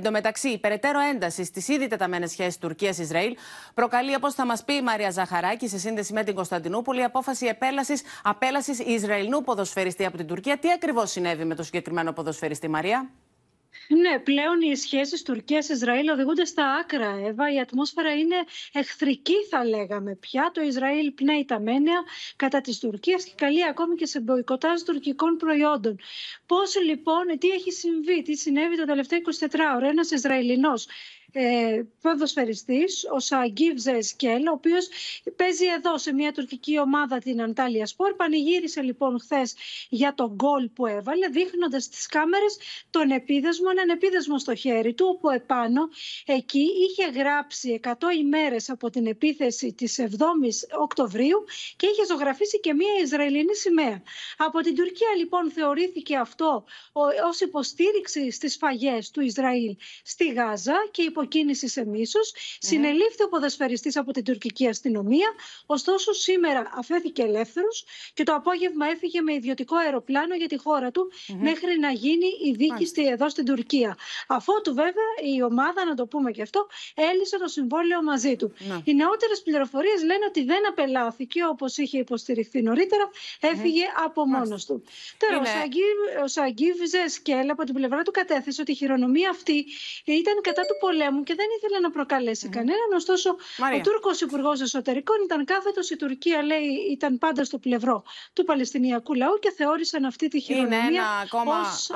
Εν τω μεταξύ, περαιτέρω ένταση στις ήδη τεταμένες σχέσεις Τουρκία-Ισραήλ προκαλεί, όπως θα μας πει η Μαρία Ζαχαράκη σε σύνδεση με την Κωνσταντινούπολη, απόφαση επέλασης απέλασης Ισραηλινού ποδοσφαιριστή από την Τουρκία. Τι ακριβώς συνέβη με το συγκεκριμένο ποδοσφαιριστή, Μαρία. Ναι, πλέον οι σχέσεις Τουρκίας-Ισραήλ οδηγούνται στα άκρα, Εύα. Η ατμόσφαιρα είναι εχθρική, θα λέγαμε πια. Το Ισραήλ πνέει τα μένεα κατά της Τουρκίας και καλεί ακόμη και σε μποϊκοτάζ τουρκικών προϊόντων. Πώς λοιπόν, τι έχει συμβεί, τι συνέβη τα τελευταία 24 ώρα. Ένας Ισραηλινός ε, ποδοσφαιριστής, ο Σαγκίβ Ζεσκέλ ο οποίος παίζει εδώ σε μια τουρκική ομάδα την Αντάλια Σπορ. Πανηγύρισε λοιπόν χθες για τον γκολ που έβαλε, δείχνοντας στις κάμερες τον επίδεσμο, έναν επίδεσμο στο χέρι του, όπου επάνω εκεί είχε γράψει 100 ημέρες από την επίθεση της 7ης Οκτωβρίου και είχε ζωγραφίσει και μια Ισραηλινή σημαία. Από την Τουρκία λοιπόν θεωρήθηκε αυτό ως υποστήριξη στις φαγές του Ισραήλ στη Γάζα και υποκίνησης σε μισο συνελήφθη ο ποδοσφαιριστής από την τουρκική αστυνομία. Ωστόσο, σήμερα αφέθηκε ελεύθερος και το απόγευμα έφυγε με ιδιωτικό αεροπλάνο για τη χώρα του, μέχρι να γίνει η δίκη εδώ στην Τουρκία. Αφότου, βέβαια, η ομάδα, να το πούμε και αυτό, έλυσε το συμβόλαιο μαζί του. Οι νεότερες πληροφορίες λένε ότι δεν απελάθηκε όπως είχε υποστηριχθεί νωρίτερα, έφυγε από μόνος του. Τώρα, ο Σαγκίβ Ζεσκέλ από την πλευρά του κατέθεσε ότι η χειρονομία αυτή ήταν κατά του πολέμου μου, και δεν ήθελε να προκαλέσει mm. κανέναν. Ωστόσο, ο Τούρκος Υπουργός Εσωτερικών ήταν κάθετος. Η Τουρκία, λέει, ήταν πάντα στο πλευρό του Παλαιστινιακού λαού και θεώρησαν αυτή τη χειρονομία Είναι ένα ακόμα ως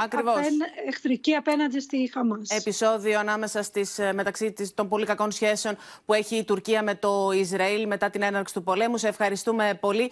εχθρική απέναντι στη Χαμάς. Επισόδιο ανάμεσα στις, ε, μεταξύ των πολύ κακών σχέσεων που έχει η Τουρκία με το Ισραήλ μετά την έναρξη του πολέμου. Σε ευχαριστούμε πολύ.